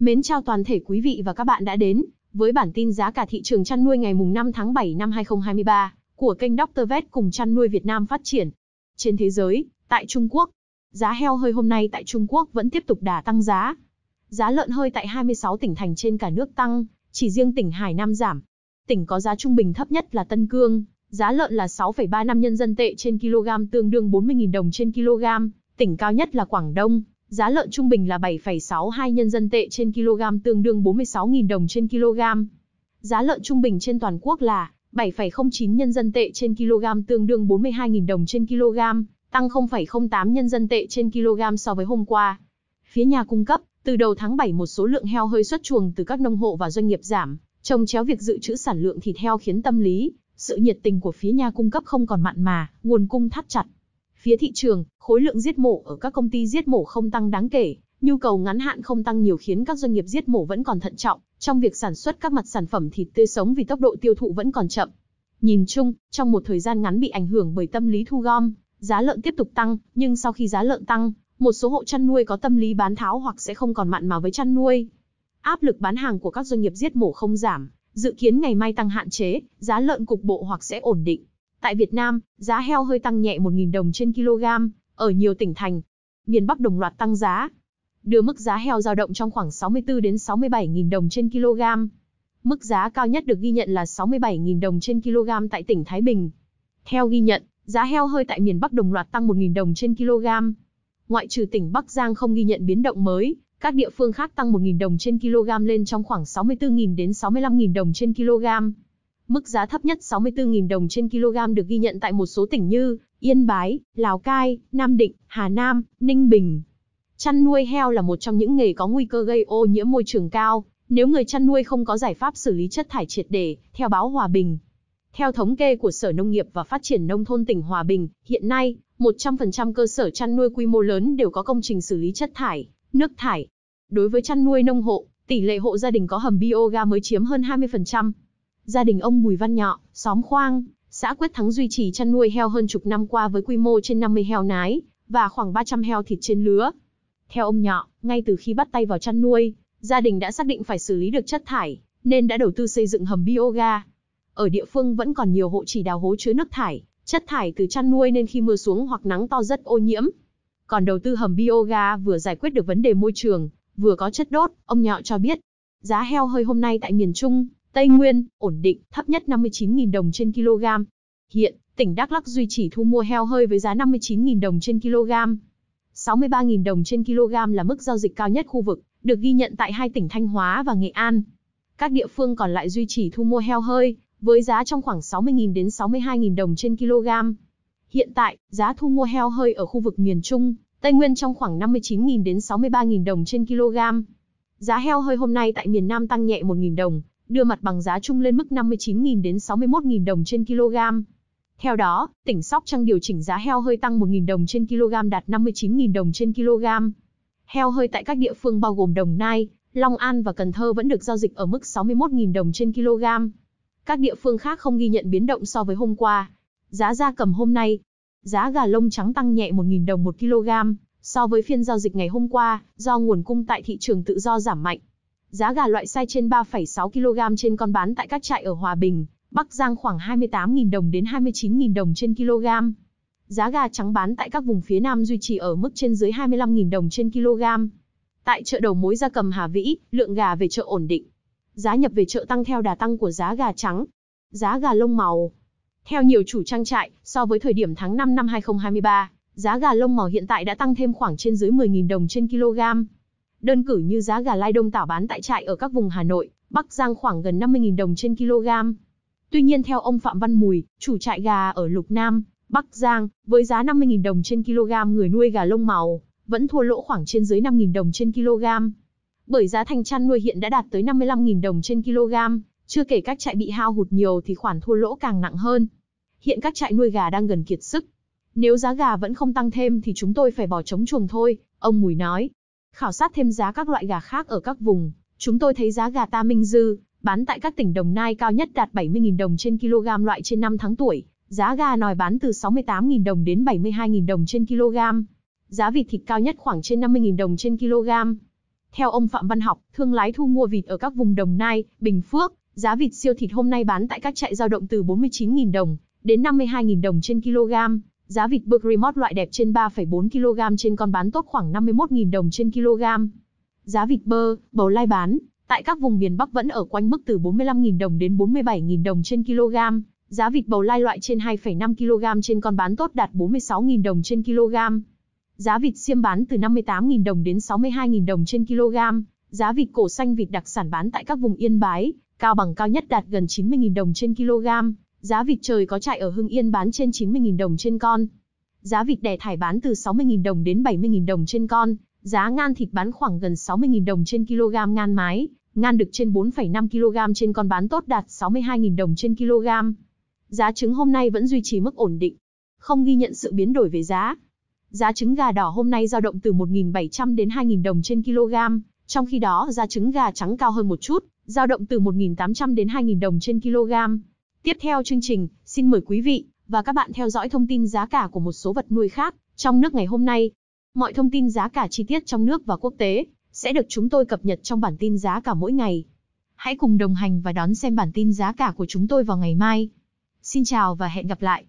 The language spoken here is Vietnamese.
Mến chào toàn thể quý vị và các bạn đã đến với bản tin giá cả thị trường chăn nuôi ngày mùng 5 tháng 7 năm 2023 của kênh Dr. Vet cùng chăn nuôi Việt Nam phát triển. Trên thế giới, tại Trung Quốc, giá heo hơi hôm nay tại Trung Quốc vẫn tiếp tục đà tăng giá. Giá lợn hơi tại 26 tỉnh thành trên cả nước tăng, chỉ riêng tỉnh Hải Nam giảm. Tỉnh có giá trung bình thấp nhất là Tân Cương, giá lợn là 6,35 nhân dân tệ trên kg tương đương 40.000 đồng trên kg, tỉnh cao nhất là Quảng Đông, Giá lợn trung bình là 7,62 nhân dân tệ trên kg tương đương 46.000 đồng trên kg. Giá lợn trung bình trên toàn quốc là 7,09 nhân dân tệ trên kg tương đương 42.000 đồng trên kg, tăng 0,08 nhân dân tệ trên kg so với hôm qua. Phía nhà cung cấp, từ đầu tháng 7 một số lượng heo hơi xuất chuồng từ các nông hộ và doanh nghiệp giảm, trồng chéo việc dự trữ sản lượng thịt heo khiến tâm lý, sự nhiệt tình của phía nhà cung cấp không còn mặn mà, nguồn cung thắt chặt. Phía thị trường, khối lượng giết mổ ở các công ty giết mổ không tăng đáng kể, nhu cầu ngắn hạn không tăng nhiều khiến các doanh nghiệp giết mổ vẫn còn thận trọng trong việc sản xuất các mặt sản phẩm thịt tươi sống vì tốc độ tiêu thụ vẫn còn chậm. Nhìn chung, trong một thời gian ngắn bị ảnh hưởng bởi tâm lý thu gom, giá lợn tiếp tục tăng, nhưng sau khi giá lợn tăng, một số hộ chăn nuôi có tâm lý bán tháo hoặc sẽ không còn mặn mà với chăn nuôi. Áp lực bán hàng của các doanh nghiệp giết mổ không giảm, dự kiến ngày mai tăng hạn chế, giá lợn cục bộ hoặc sẽ ổn định. Tại Việt Nam, giá heo hơi tăng nhẹ 1.000 đồng trên kg, ở nhiều tỉnh thành. Miền Bắc đồng loạt tăng giá, đưa mức giá heo dao động trong khoảng 64 đến 67.000 đồng trên kg. Mức giá cao nhất được ghi nhận là 67.000 đồng trên kg tại tỉnh Thái Bình. Theo ghi nhận, giá heo hơi tại miền Bắc đồng loạt tăng 1.000 đồng trên kg. Ngoại trừ tỉnh Bắc Giang không ghi nhận biến động mới, các địa phương khác tăng 1.000 đồng trên kg lên trong khoảng 64.000 đến 65.000 đồng trên kg. Mức giá thấp nhất 64.000 đồng trên kg được ghi nhận tại một số tỉnh như Yên Bái, Lào Cai, Nam Định, Hà Nam, Ninh Bình. Chăn nuôi heo là một trong những nghề có nguy cơ gây ô nhiễm môi trường cao, nếu người chăn nuôi không có giải pháp xử lý chất thải triệt để, theo báo Hòa Bình. Theo thống kê của Sở Nông nghiệp và Phát triển Nông thôn tỉnh Hòa Bình, hiện nay, 100% cơ sở chăn nuôi quy mô lớn đều có công trình xử lý chất thải, nước thải. Đối với chăn nuôi nông hộ, tỷ lệ hộ gia đình có hầm bioga mới chiếm hơn 20% gia đình ông Bùi Văn Nhọ, xóm Khoang, xã Quyết Thắng duy trì chăn nuôi heo hơn chục năm qua với quy mô trên 50 heo nái và khoảng 300 heo thịt trên lứa. Theo ông Nhọ, ngay từ khi bắt tay vào chăn nuôi, gia đình đã xác định phải xử lý được chất thải, nên đã đầu tư xây dựng hầm bioga. Ở địa phương vẫn còn nhiều hộ chỉ đào hố chứa nước thải, chất thải từ chăn nuôi nên khi mưa xuống hoặc nắng to rất ô nhiễm. Còn đầu tư hầm bioga vừa giải quyết được vấn đề môi trường, vừa có chất đốt, ông Nhọ cho biết. Giá heo hơi hôm nay tại miền Trung Tây Nguyên, ổn định, thấp nhất 59.000 đồng trên kg. Hiện, tỉnh Đắk Lắk duy trì thu mua heo hơi với giá 59.000 đồng trên kg. 63.000 đồng trên kg là mức giao dịch cao nhất khu vực, được ghi nhận tại hai tỉnh Thanh Hóa và Nghệ An. Các địa phương còn lại duy trì thu mua heo hơi, với giá trong khoảng 60.000 đến 62.000 đồng trên kg. Hiện tại, giá thu mua heo hơi ở khu vực miền Trung, Tây Nguyên trong khoảng 59.000 đến 63.000 đồng trên kg. Giá heo hơi hôm nay tại miền Nam tăng nhẹ 1.000 đồng, đưa mặt bằng giá chung lên mức 59.000 đến 61.000 đồng trên kg. Theo đó, tỉnh Sóc Trăng điều chỉnh giá heo hơi tăng 1.000 đồng trên kg đạt 59.000 đồng trên kg. Heo hơi tại các địa phương bao gồm Đồng Nai, Long An và Cần Thơ vẫn được giao dịch ở mức 61.000 đồng trên kg. Các địa phương khác không ghi nhận biến động so với hôm qua. Giá da cầm hôm nay, giá gà lông trắng tăng nhẹ 1.000 đồng 1 kg so với phiên giao dịch ngày hôm qua, do nguồn cung tại thị trường tự do giảm mạnh. Giá gà loại sai trên 3,6 kg trên con bán tại các trại ở Hòa Bình, Bắc Giang khoảng 28.000 đồng đến 29.000 đồng trên kg. Giá gà trắng bán tại các vùng phía Nam duy trì ở mức trên dưới 25.000 đồng trên kg. Tại chợ đầu mối gia cầm Hà Vĩ, lượng gà về chợ ổn định. Giá nhập về chợ tăng theo đà tăng của giá gà trắng. Giá gà lông màu. Theo nhiều chủ trang trại, so với thời điểm tháng 5 năm 2023, giá gà lông màu hiện tại đã tăng thêm khoảng trên dưới 10.000 đồng trên kg. Đơn cử như giá gà lai đông tảo bán tại trại ở các vùng Hà Nội, Bắc Giang khoảng gần 50.000 đồng trên kg. Tuy nhiên theo ông Phạm Văn Mùi, chủ trại gà ở Lục Nam, Bắc Giang, với giá 50.000 đồng trên kg người nuôi gà lông màu, vẫn thua lỗ khoảng trên dưới 5.000 đồng trên kg. Bởi giá thành chăn nuôi hiện đã đạt tới 55.000 đồng trên kg, chưa kể các trại bị hao hụt nhiều thì khoản thua lỗ càng nặng hơn. Hiện các trại nuôi gà đang gần kiệt sức. Nếu giá gà vẫn không tăng thêm thì chúng tôi phải bỏ trống chuồng thôi, ông Mùi nói. Khảo sát thêm giá các loại gà khác ở các vùng, chúng tôi thấy giá gà ta Minh Dư, bán tại các tỉnh Đồng Nai cao nhất đạt 70.000 đồng trên kg loại trên 5 tháng tuổi, giá gà nòi bán từ 68.000 đồng đến 72.000 đồng trên kg. Giá vịt thịt cao nhất khoảng trên 50.000 đồng trên kg. Theo ông Phạm Văn Học, thương lái thu mua vịt ở các vùng Đồng Nai, Bình Phước, giá vịt siêu thịt hôm nay bán tại các trại giao động từ 49.000 đồng đến 52.000 đồng trên kg. Giá vịt bực remote loại đẹp trên 3,4 kg trên con bán tốt khoảng 51.000 đồng trên kg. Giá vịt bơ, bầu lai bán, tại các vùng miền Bắc vẫn ở quanh mức từ 45.000 đồng đến 47.000 đồng trên kg. Giá vịt bầu lai loại trên 2,5 kg trên con bán tốt đạt 46.000 đồng trên kg. Giá vịt xiêm bán từ 58.000 đồng đến 62.000 đồng trên kg. Giá vịt cổ xanh vịt đặc sản bán tại các vùng Yên Bái, Cao Bằng cao nhất đạt gần 90.000 đồng trên kg, Giá vịt trời có trại ở Hưng Yên bán trên 90.000 đồng trên con. Giá vịt đẻ thải bán từ 60.000 đồng đến 70.000 đồng trên con. Giá ngan thịt bán khoảng gần 60.000 đồng trên kg ngan mái. Ngan đực trên 4,5 kg trên con bán tốt đạt 62.000 đồng trên kg. Giá trứng hôm nay vẫn duy trì mức ổn định. Không ghi nhận sự biến đổi về giá. Giá trứng gà đỏ hôm nay dao động từ 1.700 đến 2.000 đồng trên kg, trong khi đó giá trứng gà trắng cao hơn một chút, dao động từ 1.800 đến 2.000 đồng trên kg. Tiếp theo chương trình, xin mời quý vị và các bạn theo dõi thông tin giá cả của một số vật nuôi khác trong nước ngày hôm nay. Mọi thông tin giá cả chi tiết trong nước và quốc tế sẽ được chúng tôi cập nhật trong bản tin giá cả mỗi ngày. Hãy cùng đồng hành và đón xem bản tin giá cả của chúng tôi vào ngày mai. Xin chào và hẹn gặp lại.